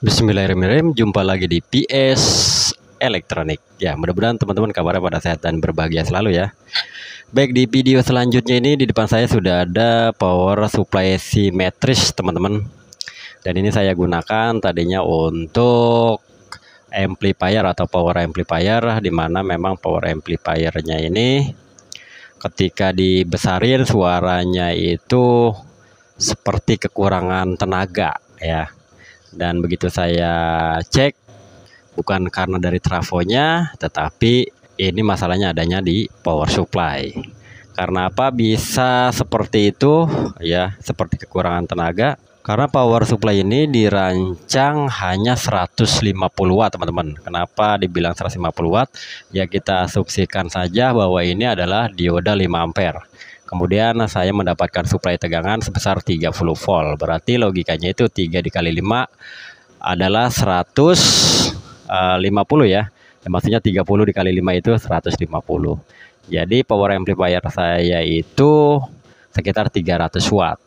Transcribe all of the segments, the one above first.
Bismillahirrahmanirrahim. Jumpa lagi di PS Elektronik. Ya, mudah-mudahan teman-teman kabarnya pada sehat dan berbahagia selalu ya. Baik, di video selanjutnya ini di depan saya sudah ada power supply simetris, teman-teman. Dan ini saya gunakan tadinya untuk amplifier atau power amplifier di mana memang power amplifiernya ini ketika dibesarin suaranya itu seperti kekurangan tenaga ya dan begitu saya cek bukan karena dari trafonya tetapi ini masalahnya adanya di power supply karena apa bisa seperti itu ya seperti kekurangan tenaga karena power supply ini dirancang hanya 150 watt teman-teman kenapa dibilang 150 watt ya kita asumsikan saja bahwa ini adalah dioda 5 ampere Kemudian nah, saya mendapatkan suplai tegangan sebesar 30 volt. Berarti logikanya itu 3 dikali 5 adalah 150 eh, ya. ya. Maksudnya 30 dikali 5 itu 150. Jadi power amplifier saya itu sekitar 300 watt.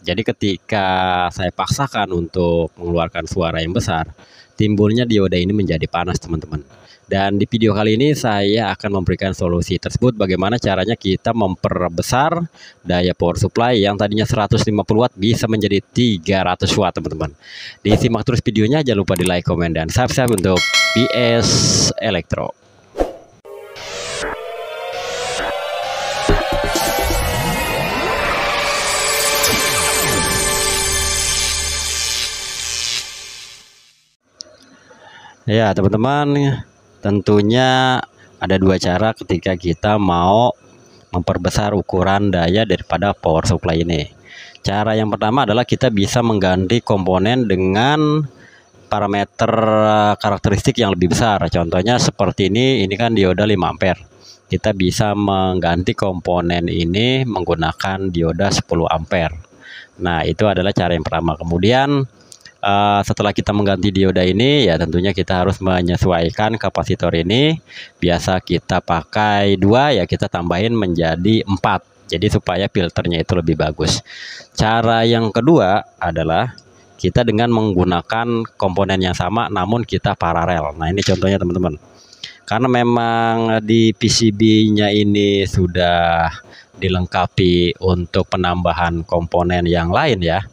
Jadi ketika saya paksakan untuk mengeluarkan suara yang besar, timbulnya dioda ini menjadi panas teman-teman. Dan di video kali ini saya akan memberikan solusi tersebut bagaimana caranya kita memperbesar daya power supply yang tadinya 150 watt bisa menjadi 300 watt teman-teman. Disimak terus videonya jangan lupa di like, komen, dan subscribe untuk PS Electro. Ya teman-teman Tentunya ada dua cara ketika kita mau memperbesar ukuran daya daripada power supply ini. Cara yang pertama adalah kita bisa mengganti komponen dengan parameter eh, karakteristik yang lebih besar. Contohnya seperti ini, ini kan dioda 5 ampere. Kita bisa mengganti komponen ini menggunakan dioda 10 ampere. Nah, itu adalah cara yang pertama. Kemudian Eh, setelah kita mengganti dioda ini ya tentunya kita harus menyesuaikan kapasitor ini biasa kita pakai dua ya kita tambahin menjadi empat jadi supaya filternya itu lebih bagus cara yang kedua adalah kita dengan menggunakan komponen yang sama namun kita paralel nah ini contohnya teman-teman karena memang di PCB-nya ini sudah dilengkapi untuk penambahan komponen yang lain ya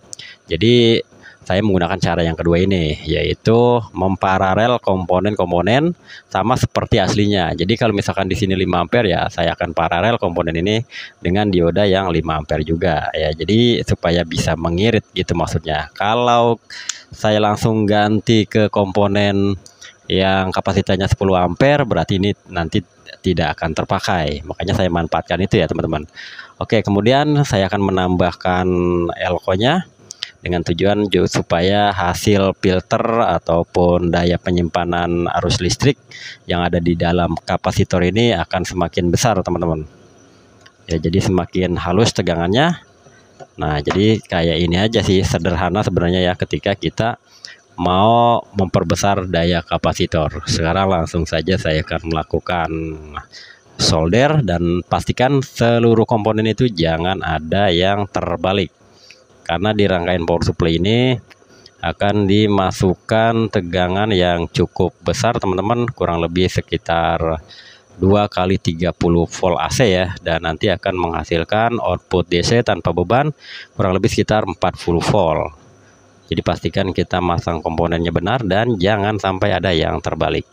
jadi saya menggunakan cara yang kedua ini yaitu memparalel komponen-komponen sama seperti aslinya. Jadi kalau misalkan di sini 5 ampere ya saya akan paralel komponen ini dengan dioda yang 5 ampere juga ya. Jadi supaya bisa mengirit gitu maksudnya. Kalau saya langsung ganti ke komponen yang kapasitasnya 10 ampere berarti ini nanti tidak akan terpakai. Makanya saya manfaatkan itu ya teman-teman. Oke, kemudian saya akan menambahkan elko-nya dengan tujuan supaya hasil filter ataupun daya penyimpanan arus listrik yang ada di dalam kapasitor ini akan semakin besar teman-teman ya jadi semakin halus tegangannya nah jadi kayak ini aja sih sederhana sebenarnya ya ketika kita mau memperbesar daya kapasitor sekarang langsung saja saya akan melakukan solder dan pastikan seluruh komponen itu jangan ada yang terbalik karena di rangkaian power supply ini akan dimasukkan tegangan yang cukup besar teman-teman kurang lebih sekitar 2 kali 30 volt AC ya dan nanti akan menghasilkan output DC tanpa beban kurang lebih sekitar 40 volt jadi pastikan kita masang komponennya benar dan jangan sampai ada yang terbalik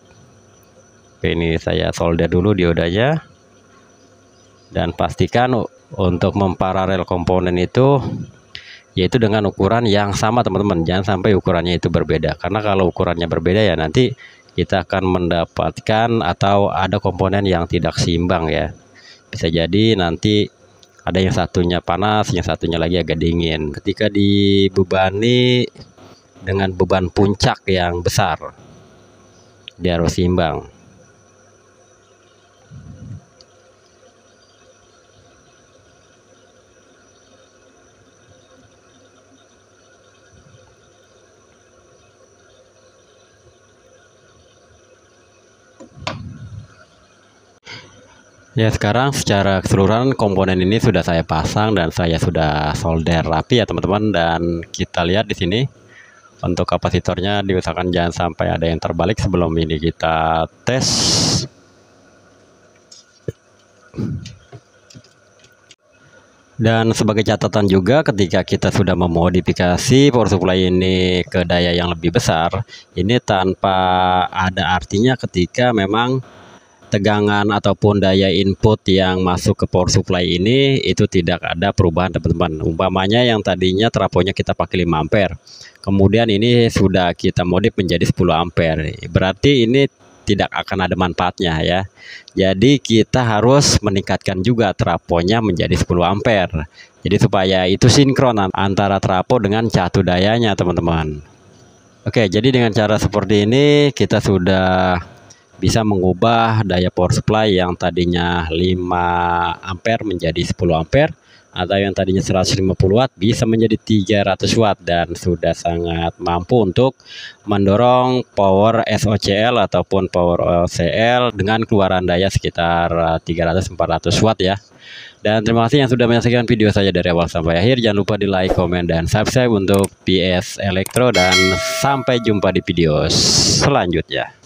Oke, ini saya solder dulu diodanya dan pastikan untuk memparalel komponen itu yaitu dengan ukuran yang sama teman-teman jangan sampai ukurannya itu berbeda karena kalau ukurannya berbeda ya nanti kita akan mendapatkan atau ada komponen yang tidak seimbang ya bisa jadi nanti ada yang satunya panas yang satunya lagi agak dingin ketika dibebani dengan beban puncak yang besar dia harus seimbang Ya sekarang secara keseluruhan komponen ini sudah saya pasang dan saya sudah solder rapi ya teman-teman dan kita lihat di sini untuk kapasitornya diusahakan jangan sampai ada yang terbalik sebelum ini kita tes dan sebagai catatan juga ketika kita sudah memodifikasi power supply ini ke daya yang lebih besar ini tanpa ada artinya ketika memang tegangan ataupun daya input yang masuk ke power supply ini itu tidak ada perubahan teman-teman umpamanya yang tadinya trafonya kita pakai 5 ampere kemudian ini sudah kita modif menjadi 10 ampere berarti ini tidak akan ada manfaatnya ya. Jadi kita harus meningkatkan juga traponya menjadi 10 ampere. Jadi supaya itu sinkron antara trapo dengan catu dayanya teman-teman. Oke, jadi dengan cara seperti ini kita sudah bisa mengubah daya power supply yang tadinya 5 ampere menjadi 10 ampere atau yang tadinya 150 watt bisa menjadi 300 watt dan sudah sangat mampu untuk mendorong power SOCL ataupun power OCL dengan keluaran daya sekitar 300-400 watt ya dan terima kasih yang sudah menyaksikan video saya dari awal sampai akhir jangan lupa di like, komen, dan subscribe untuk PS Electro dan sampai jumpa di video selanjutnya